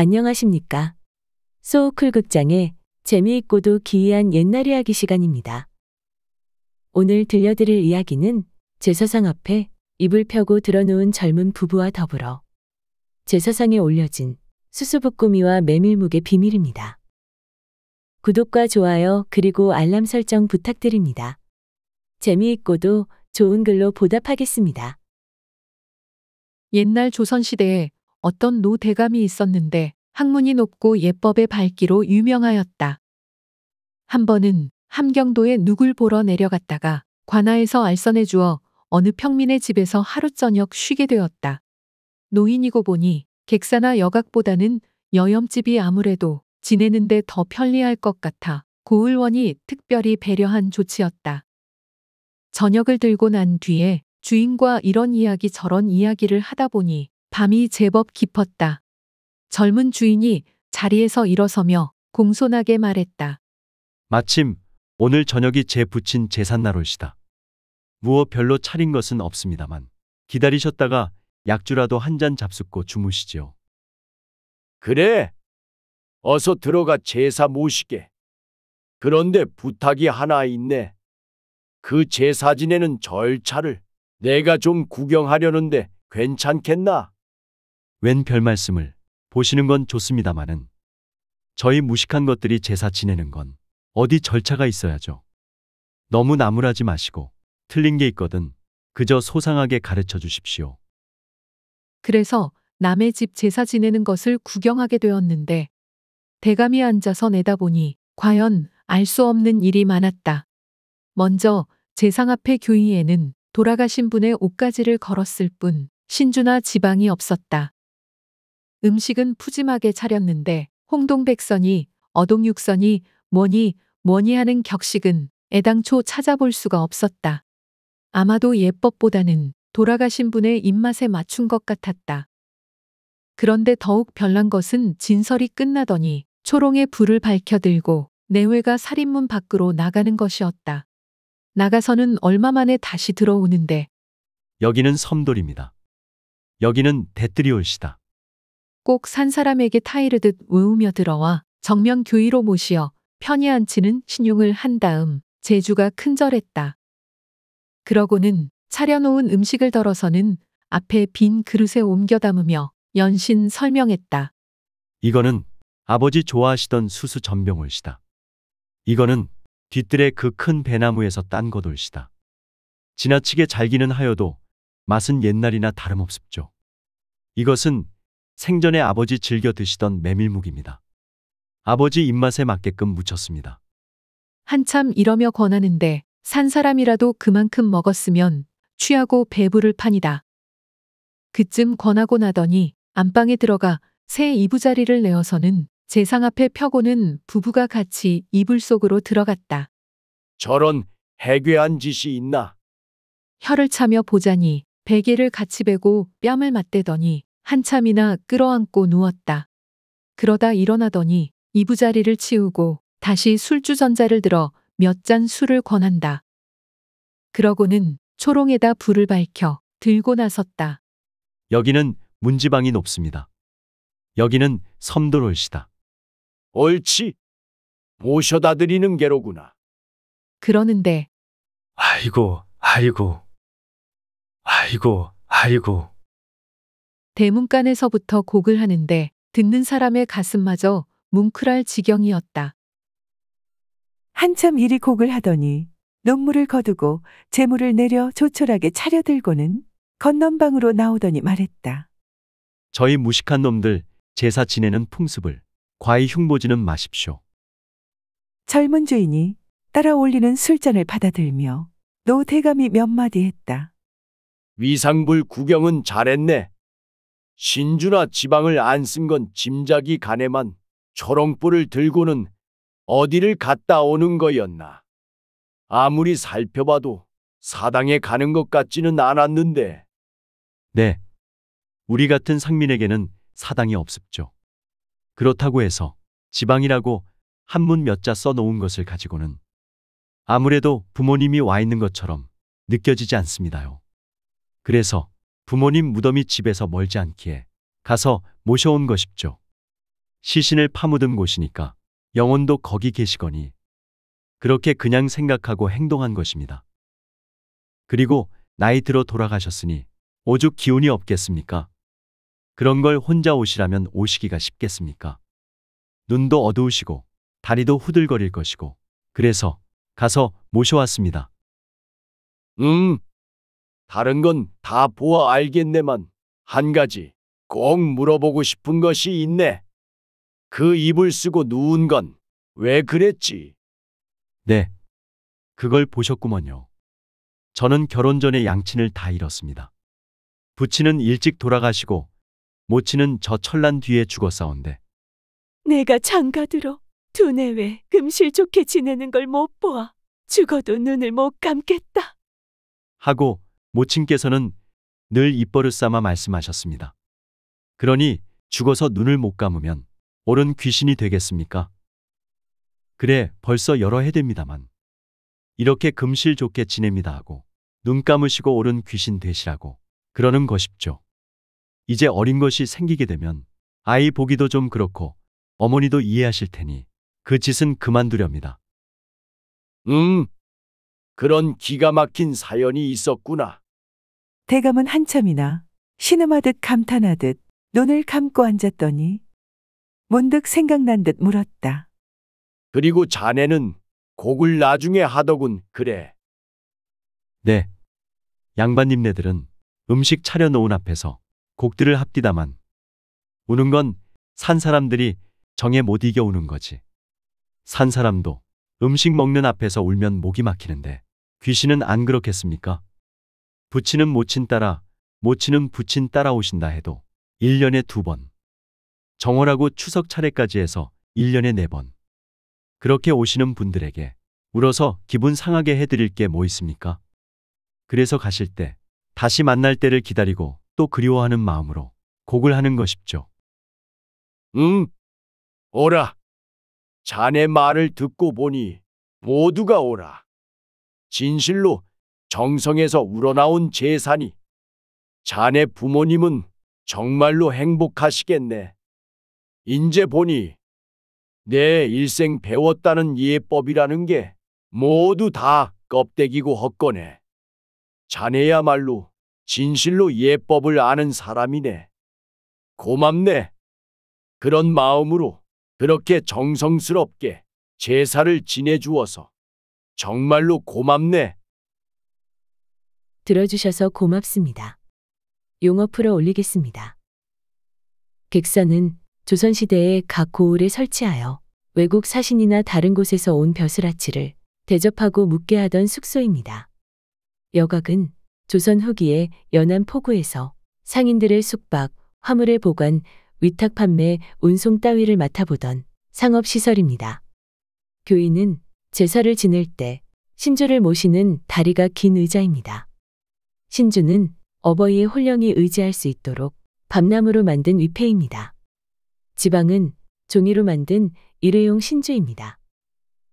안녕하십니까. 소우쿨 극장의 재미있고도 기이한 옛날 이야기 시간입니다. 오늘 들려드릴 이야기는 제사상 앞에 입을 펴고 들어놓은 젊은 부부와 더불어 제사상에 올려진 수수부꾸미와 메밀묵의 비밀입니다. 구독과 좋아요 그리고 알람 설정 부탁드립니다. 재미있고도 좋은 글로 보답하겠습니다. 옛날 조선시대에 어떤 노 대감이 있었는데 학문이 높고 예법의 밝기로 유명하였다. 한 번은 함경도에 누굴 보러 내려갔다가 관아에서 알선해 주어 어느 평민의 집에서 하루 저녁 쉬게 되었다. 노인이고 보니 객사나 여각보다는 여염집이 아무래도 지내는데 더 편리할 것 같아 고을원이 특별히 배려한 조치였다. 저녁을 들고 난 뒤에 주인과 이런 이야기 저런 이야기를 하다 보니 밤이 제법 깊었다. 젊은 주인이 자리에서 일어서며 공손하게 말했다. 마침 오늘 저녁이 제 부친 제삿날올시다. 무엇 별로 차린 것은 없습니다만 기다리셨다가 약주라도 한 잔 잡숫고 주무시지요. 그래. 어서 들어가 제사 모시게. 그런데 부탁이 하나 있네. 그 제사 지내는 절차를 내가 좀 구경하려는데 괜찮겠나? 웬별 말씀을 보시는 건 좋습니다마는 저희 무식한 것들이 제사 지내는 건 어디 절차가 있어야죠. 너무 나무라지 마시고 틀린 게 있거든 그저 소상하게 가르쳐 주십시오. 그래서 남의 집 제사 지내는 것을 구경하게 되었는데 대감이 앉아서 내다보니 과연 알 수 없는 일이 많았다. 먼저 제상 앞에 교의에는 돌아가신 분의 옷가지를 걸었을 뿐 신주나 지방이 없었다. 음식은 푸짐하게 차렸는데 홍동백선이 어동육선이 뭐니 뭐니 하는 격식은 애당초 찾아볼 수가 없었다. 아마도 예법보다는 돌아가신 분의 입맛에 맞춘 것 같았다. 그런데 더욱 별난 것은 진설이 끝나더니 초롱의 불을 밝혀들고 내외가 살인문 밖으로 나가는 것이었다. 나가서는 얼마 만에 다시 들어오는데 여기는 섬돌입니다. 여기는 대뜨리올시다. 꼭산 사람에게 타이르듯 외우며 들어와 정면 교의로 모시어 편히 앉히는 신용을 한 다음 제주가 큰절했다. 그러고는 차려놓은 음식을 덜어서는 앞에 빈 그릇에 옮겨 담으며 연신 설명했다. 이거는 아버지 좋아하시던 수수 전병올시다. 이거는 뒤뜰의 그 큰 배나무에서 딴 것올시다. 지나치게 잘기는 하여도 맛은 옛날이나 다름없습죠. 이것은 생전에 아버지 즐겨 드시던 메밀묵입니다. 아버지 입맛에 맞게끔 무쳤습니다. 한참 이러며 권하는데 산 사람이라도 그만큼 먹었으면 취하고 배부를 판이다. 그쯤 권하고 나더니 안방에 들어가 새 이부자리를 내어서는 재상 앞에 펴고는 부부가 같이 이불 속으로 들어갔다. 저런 해괴한 짓이 있나? 혀를 차며 보자니 베개를 같이 베고 뺨을 맞대더니 한참이나 끌어안고 누웠다. 그러다 일어나더니 이부자리를 치우고 다시 술주전자를 들어 몇 잔 술을 권한다. 그러고는 초롱에다 불을 밝혀 들고 나섰다. 여기는 문지방이 높습니다. 여기는 섬돌올시다. 옳지. 모셔다 드리는 게로구나. 그러는데 아이고, 아이고, 아이고, 아이고. 대문간에서부터 곡을 하는데 듣는 사람의 가슴마저 뭉클할 지경이었다. 한참 이리 곡을 하더니 눈물을 거두고 재물을 내려 조촐하게 차려들고는 건넌방으로 나오더니 말했다. 저희 무식한 놈들 제사 지내는 풍습을 과히 흉보지는 마십시오. 젊은 주인이 따라 올리는 술잔을 받아들며 노태감이몇 마디 했다. 위상불 구경은 잘했네. 신주나 지방을 안 쓴 건 짐작이 가네만 초롱불을 들고는 어디를 갔다 오는 거였나. 아무리 살펴봐도 사당에 가는 것 같지는 않았는데. 네, 우리 같은 상민에게는 사당이 없습죠. 그렇다고 해서 지방이라고 한문 몇 자 써놓은 것을 가지고는 아무래도 부모님이 와 있는 것처럼 느껴지지 않습니다요. 그래서 부모님 무덤이 집에서 멀지 않기에 가서 모셔온 것이죠. 시신을 파묻은 곳이니까 영혼도 거기 계시거니 그렇게 그냥 생각하고 행동한 것입니다. 그리고 나이 들어 돌아가셨으니 오죽 기운이 없겠습니까? 그런 걸 혼자 오시라면 오시기가 쉽겠습니까? 눈도 어두우시고 다리도 후들거릴 것이고 그래서 가서 모셔왔습니다. 음, 다른 건 다 보아 알겠네만 한 가지 꼭 물어보고 싶은 것이 있네. 그 입을 쓰고 누운 건 왜 그랬지? 네, 그걸 보셨구먼요. 저는 결혼 전에 양친을 다 잃었습니다. 부친은 일찍 돌아가시고 모친은 저 천란 뒤에 죽었사온데 내가 장가들어 두뇌 외 금실 좋게 지내는 걸 못 보아 죽어도 눈을 못 감겠다. 하고 모친께서는 늘 입버릇 삼아 말씀하셨습니다. 그러니 죽어서 눈을 못 감으면 옳은 귀신이 되겠습니까? 그래 벌써 여러 해됩니다만 이렇게 금실 좋게 지냅니다 하고 눈 감으시고 옳은 귀신 되시라고 그러는 것입죠. 이제 어린 것이 생기게 되면 아이 보기도 좀 그렇고 어머니도 이해하실 테니 그 짓은 그만두렵니다. 음, 그런 기가 막힌 사연이 있었구나. 대감은 한참이나 신음하듯 감탄하듯 눈을 감고 앉았더니 문득 생각난 듯 물었다. 그리고 자네는 곡을 나중에 하더군. 그래. 네. 양반님네들은 음식 차려놓은 앞에서 곡들을 합디다만 우는 건 산 사람들이 정에 못 이겨 우는 거지. 산 사람도 음식 먹는 앞에서 울면 목이 막히는데 귀신은 안 그렇겠습니까? 부친은 모친 따라, 모친은 부친 따라오신다 해도 1년에 두 번. 정월하고 추석 차례까지 해서 1년에 네 번. 그렇게 오시는 분들에게 울어서 기분 상하게 해드릴 게 뭐 있습니까? 그래서 가실 때 다시 만날 때를 기다리고 또 그리워하는 마음으로 곡을 하는 것이죠. 응, 오라. 자네 말을 듣고 보니 모두가 오라. 진실로 정성에서 우러나온 재산이 자네 부모님은 정말로 행복하시겠네. 인제 보니 내 일생 배웠다는 예법이라는 게 모두 다 껍데기고 헛거네. 자네야말로 진실로 예법을 아는 사람이네. 고맙네. 그런 마음으로 그렇게 정성스럽게 제사를 지내주어서. 정말로 고맙네. 들어주셔서 고맙습니다. 용어 풀어 올리겠습니다. 객선은 조선시대에 각 고을에 설치하여 외국 사신이나 다른 곳에서 온 벼슬아치를 대접하고 묵게 하던 숙소입니다. 여각은 조선 후기에 연안 포구에서 상인들의 숙박, 화물의 보관, 위탁 판매, 운송 따위를 맡아보던 상업시설입니다. 교인은 제사를 지낼 때 신주를 모시는 다리가 긴 의자입니다. 신주는 어버이의 혼령이 의지할 수 있도록 밤나무로 만든 위패입니다. 지방은 종이로 만든 일회용 신주입니다.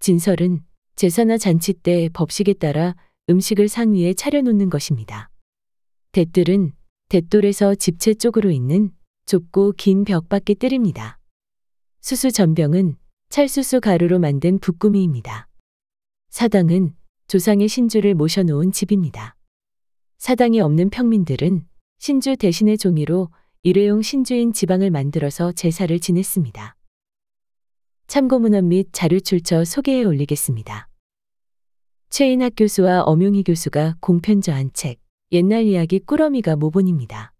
진설은 제사나 잔치 때 법식에 따라 음식을 상위에 차려놓는 것입니다. 대뜰은 대돌에서 집채 쪽으로 있는 좁고 긴벽 밖에 뜰입니다. 수수 전병은 찰수수 가루로 만든 북구미입니다. 사당은 조상의 신주를 모셔놓은 집입니다. 사당이 없는 평민들은 신주 대신의 종이로 일회용 신주인 지방을 만들어서 제사를 지냈습니다. 참고문헌 및 자료출처 소개해 올리겠습니다. 최인학 교수와 엄용희 교수가 공편저한 책 옛날 이야기 꾸러미가 모본입니다.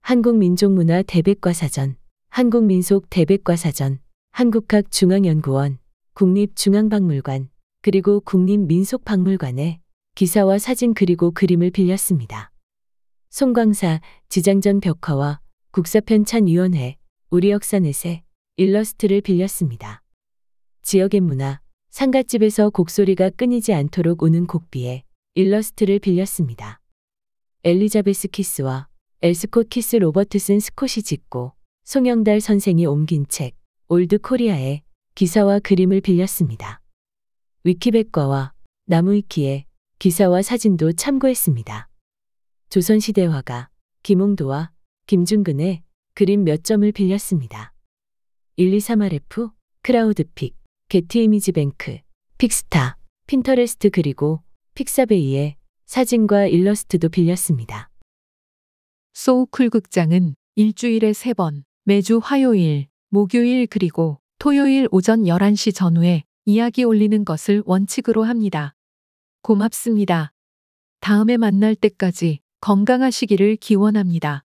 한국민족문화 대백과사전, 한국민속 대백과사전, 한국학중앙연구원, 국립중앙박물관, 그리고 국립민속박물관에 기사와 사진 그리고 그림을 빌렸습니다. 송광사, 지장전 벽화와 국사편찬위원회, 우리 역사넷에 일러스트를 빌렸습니다. 지역의 문화, 상갓집에서 곡소리가 끊이지 않도록 우는 곡비에 일러스트를 빌렸습니다. 엘리자베스 키스와 엘스콧 키스 로버트슨 스콧이 짓고 송영달 선생이 옮긴 책 올드 코리아에 기사와 그림을 빌렸습니다. 위키백과와 나무위키에 기사와 사진도 참고했습니다. 조선시대 화가 김홍도와 김중근의 그림 몇 점을 빌렸습니다. 1238F, 크라우드픽, 게티이미지뱅크, 픽스타, 핀터레스트 그리고 픽사베이의 사진과 일러스트도 빌렸습니다. 소우쿨 극장은 일주일에 3번, 매주 화요일, 목요일 그리고 토요일 오전 11시 전후에 이야기 올리는 것을 원칙으로 합니다. 고맙습니다. 다음에 만날 때까지 건강하시기를 기원합니다.